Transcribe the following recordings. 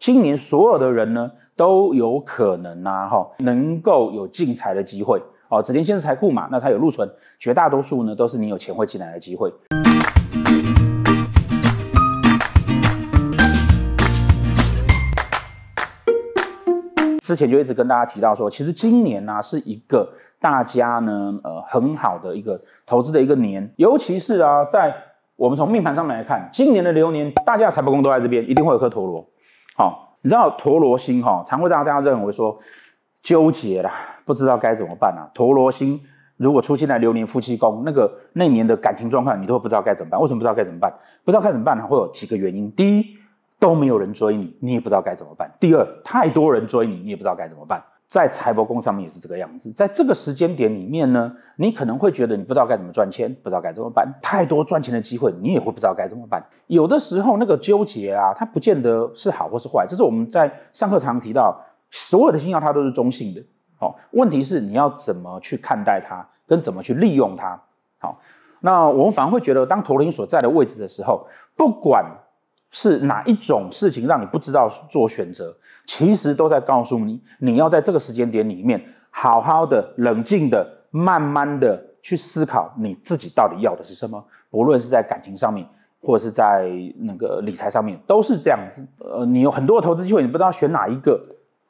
今年所有的人呢都有可能呐哈能够有进财的机会哦，紫田先生财库嘛，那他有入存，绝大多数呢都是你有钱会进来的机会。之前就一直跟大家提到说，其实今年呢是一个大家呢呃很好的一个投资的一个年，尤其是啊在我们从命盘上面来看，今年的流年大家财帛宫都在这边，一定会有颗陀螺。好，你知道陀罗星哈，常会家大家认为说纠结啦，不知道该怎么办啊。陀罗星如果出现在流年夫妻宫，那个那年的感情状况，你都不知道该怎么办。为什么不知道该怎么办？不知道该怎么办呢？会有几个原因。第一，都没有人追你，你也不知道该怎么办。第二，太多人追你，你也不知道该怎么办。在财帛宫上面也是这个样子，在这个时间点里面呢，你可能会觉得你不知道该怎么赚钱，不知道该怎么办，太多赚钱的机会，你也会不知道该怎么办。有的时候那个纠结啊，它不见得是好或是坏，这是我们在上课常常提到，所有的星耀它都是中性的，好，问题是你要怎么去看待它，跟怎么去利用它。好，那我们反而会觉得，当头领所在的位置的时候，不管是哪一种事情，让你不知道做选择。其实都在告诉你，你要在这个时间点里面，好好的、冷静的、慢慢的去思考你自己到底要的是什么。不论是在感情上面，或者是在那个理财上面，都是这样子。呃，你有很多的投资机会，你不知道选哪一个，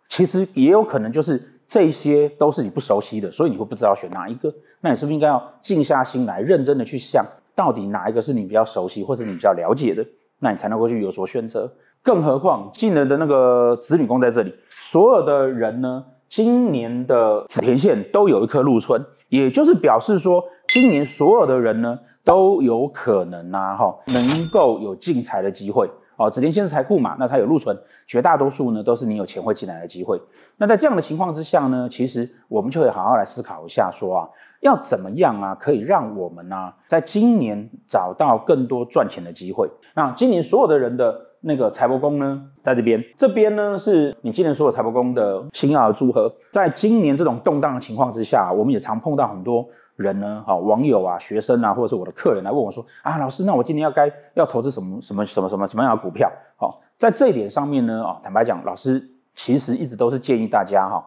其实也有可能就是这些都是你不熟悉的，所以你会不知道选哪一个。那你是不是应该要静下心来，认真的去想，到底哪一个是你比较熟悉，或是你比较了解的，那你才能够去有所选择。更何况进来的那个子女宫在这里，所有的人呢，今年的子田线都有一颗入存，也就是表示说，今年所有的人呢都有可能呐哈，能够有进财的机会哦。子田线财库嘛，那它有入存，绝大多数呢都是你有钱会进来的机会。那在这样的情况之下呢，其实我们就会好好来思考一下，说啊，要怎么样啊，可以让我们呢，在今年找到更多赚钱的机会。那今年所有的人的。那个财帛宫呢，在这边。这边呢，是你今年所的财帛宫的星耀的组合。在今年这种动荡的情况之下，我们也常碰到很多人呢，哦、网友啊、学生啊，或者是我的客人来问我说：啊，老师，那我今年要该要投资什么什么什么什么什么样的股票？好，在这一点上面呢，啊，坦白讲，老师其实一直都是建议大家哈，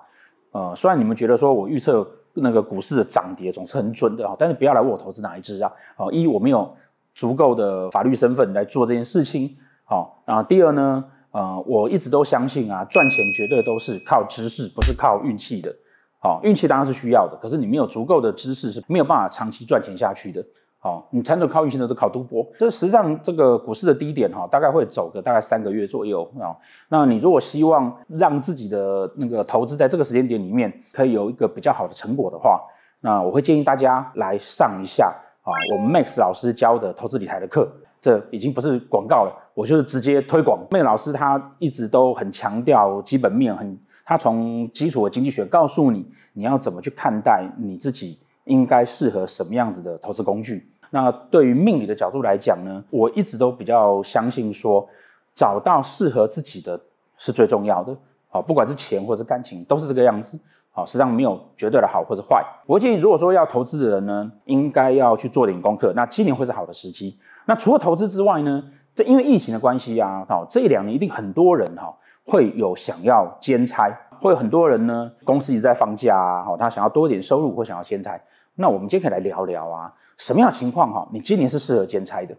呃，虽然你们觉得说我预测那个股市的涨跌总是很准的，哈，但是不要来问我投资哪一支啊，哦，一，我没有足够的法律身份来做这件事情。好，然后第二呢，呃，我一直都相信啊，赚钱绝对都是靠知识，不是靠运气的。好，运气当然是需要的，可是你没有足够的知识是没有办法长期赚钱下去的。好，你才能靠运气，都是靠赌博。这实际上这个股市的低点哈，大概会走个大概三个月左右啊。那你如果希望让自己的那个投资在这个时间点里面可以有一个比较好的成果的话，那我会建议大家来上一下啊，我们 Max 老师教的投资理财的课。这已经不是广告了，我就是直接推广。那老师他一直都很强调基本面，很他从基础的经济学告诉你你要怎么去看待你自己应该适合什么样子的投资工具。那对于命理的角度来讲呢，我一直都比较相信说，找到适合自己的是最重要的。好，不管是钱或是感情都是这个样子。好，实际上没有绝对的好或者坏。我建议如果说要投资的人呢，应该要去做点功课。那今年会是好的时机。那除了投资之外呢？这因为疫情的关系啊，好，这一两年一定很多人哈会有想要兼差，会有很多人呢，公司一直在放假，好，他想要多一点收入或想要兼差。那我们今天可以来聊聊啊，什么样的情况哈，你今年是适合兼差的？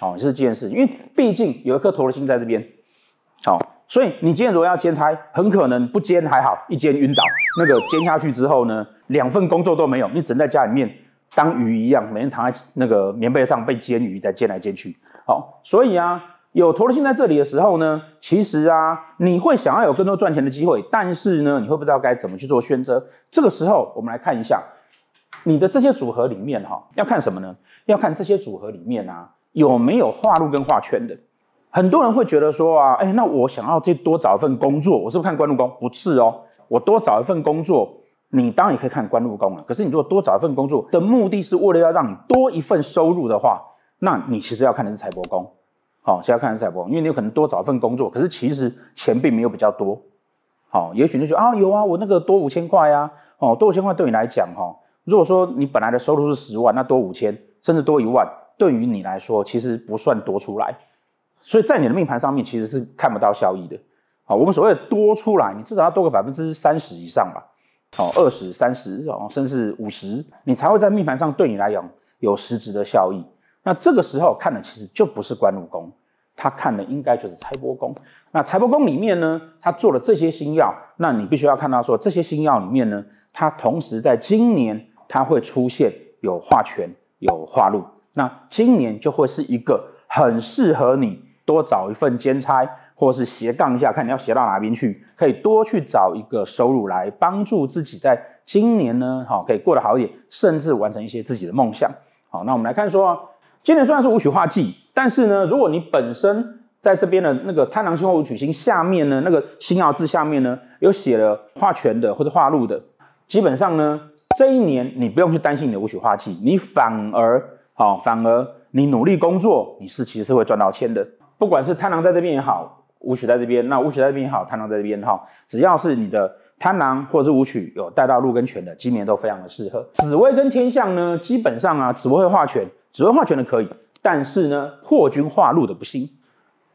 哦，是这件事，因为毕竟有一颗投的星在这边，好，所以你今天如果要兼差，很可能不兼还好，一兼晕倒，那个兼下去之后呢，两份工作都没有，你只能在家里面。当鱼一样，每天躺在那个棉被上被煎鱼在煎来煎去。好，所以啊，有投入性在这里的时候呢，其实啊，你会想要有更多赚钱的机会，但是呢，你会不知道该怎么去做选择。这个时候，我们来看一下你的这些组合里面哈，要看什么呢？要看这些组合里面啊，有没有画路跟画圈的。很多人会觉得说啊，哎，那我想要去多找一份工作，我是不是看官禄宫？不是哦，我多找一份工作。你当然也可以看官禄宫了，可是你如果多找一份工作的目的是为了要让你多一份收入的话，那你其实要看的是财帛宫，好，是要看的是财帛宫，因为你有可能多找一份工作，可是其实钱并没有比较多，好，也许你说啊有啊，我那个多五千块呀，哦，多五千块对你来讲，哈，如果说你本来的收入是十万，那多五千甚至多一万，对于你来说其实不算多出来，所以在你的命盘上面其实是看不到效益的，好，我们所谓的多出来，你至少要多个百分之三十以上吧。哦，二十三十哦，甚至五十，你才会在命盘上对你来讲有实质的效益。那这个时候看的其实就不是官禄宫，他看的应该就是财帛宫。那财帛宫里面呢，他做了这些星耀，那你必须要看到说这些星耀里面呢，它同时在今年它会出现有化权、有化禄，那今年就会是一个很适合你多找一份兼差。或是斜杠一下，看你要斜到哪边去，可以多去找一个收入来帮助自己，在今年呢，好可以过得好一点，甚至完成一些自己的梦想。好，那我们来看说，今年虽然是无曲化忌，但是呢，如果你本身在这边的那个贪狼星或五曲星下面呢，那个星耀字下面呢，有写了化权的或者化禄的，基本上呢，这一年你不用去担心你的无曲化忌，你反而好，反而你努力工作，你是其实是会赚到钱的，不管是贪狼在这边也好。武曲在这边，那武曲在这边好，贪狼在这边哈，只要是你的贪狼或者是武曲有带到禄跟权的，今年都非常的适合。紫薇跟天象呢，基本上啊，紫薇会化权，紫薇化权的可以，但是呢，破军化禄的不行。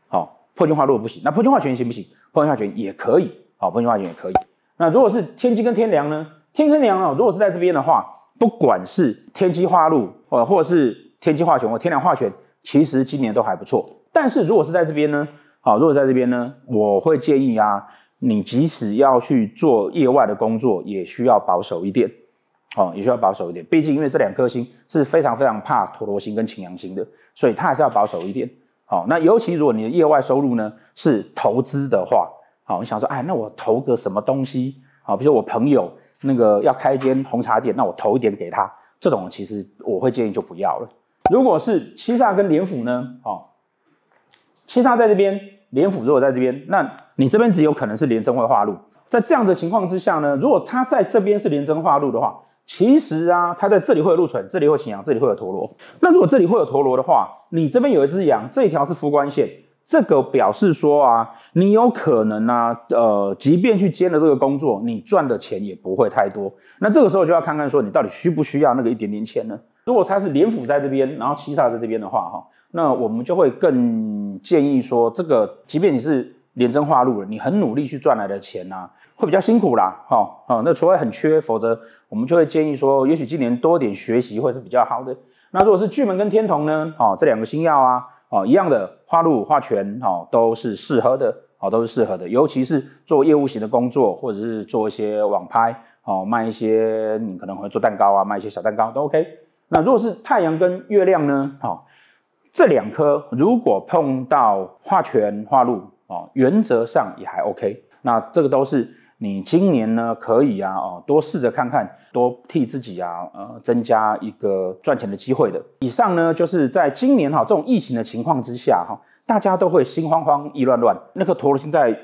好，破军化禄不行，那破军化权行不行？破军化权也可以，好，破军化权也可以。那如果是天机跟天梁呢？天机、梁啊，如果是在这边的话，不管是天机化禄，呃，或者是天机化权，或天梁化权，其实今年都还不错。但是如果是在这边呢？好，如果在这边呢，我会建议啊，你即使要去做业外的工作，也需要保守一点，哦，也需要保守一点。毕竟因为这两颗星是非常非常怕陀螺星跟擎羊星的，所以它还是要保守一点。好，那尤其如果你的业外收入呢是投资的话，好，你想说，哎，那我投个什么东西？好，比如说我朋友那个要开一间红茶店，那我投一点给他，这种其实我会建议就不要了。如果是七煞跟廉府呢？哦，七煞在这边。连府如果在这边，那你这边只有可能是连真会化入。在这样的情况之下呢，如果他在这边是连真化入的话，其实啊，他在这里会有入纯，这里会有喜羊，这里会有陀螺。那如果这里会有陀螺的话，你这边有一只羊，这一条是浮光线，这个表示说啊，你有可能呢，呃，即便去接了这个工作，你赚的钱也不会太多。那这个时候就要看看说，你到底需不需要那个一点点钱呢？如果他是连府在这边，然后七煞在这边的话，哈。那我们就会更建议说，这个，即便你是连针化路了，你很努力去赚来的钱呢，会比较辛苦啦。好，好，那除非很缺，否则我们就会建议说，也许今年多点学习会是比较好的。那如果是巨门跟天同呢？哦，这两个星耀啊，哦一样的化路化全，哦都是适合的，哦都是适合的，尤其是做业务型的工作，或者是做一些网拍，哦卖一些你可能会做蛋糕啊，卖一些小蛋糕都 OK。那如果是太阳跟月亮呢？哦。这两颗如果碰到化权化禄哦，原则上也还 OK。那这个都是你今年呢可以啊哦，多试着看看，多替自己啊呃增加一个赚钱的机会的。以上呢就是在今年哈这种疫情的情况之下哈，大家都会心慌慌意乱乱。那颗陀螺星在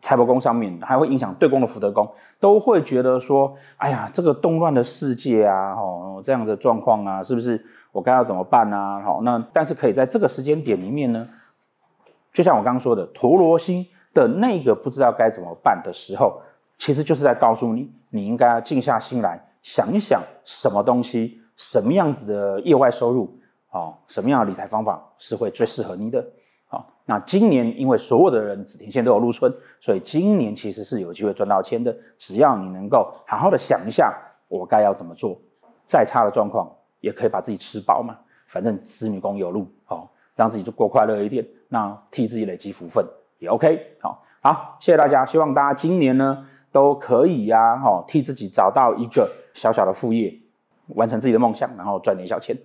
财帛宫上面，还会影响对宫的福德宫，都会觉得说，哎呀，这个动乱的世界啊哈。这样的状况啊，是不是我该要怎么办啊？好，那但是可以在这个时间点里面呢，就像我刚刚说的，陀螺星的那个不知道该怎么办的时候，其实就是在告诉你，你应该要静下心来想一想，什么东西，什么样子的业外收入哦，什么样的理财方法是会最适合你的。好，那今年因为所有的人止停线都有入春，所以今年其实是有机会赚到钱的，只要你能够好好的想一下，我该要怎么做。再差的状况也可以把自己吃饱嘛，反正私女工有路，哦，让自己就过快乐一点，那替自己累积福分也 OK，好好谢谢大家，希望大家今年呢都可以呀，哦，替自己找到一个小小的副业，完成自己的梦想，然后赚点小钱。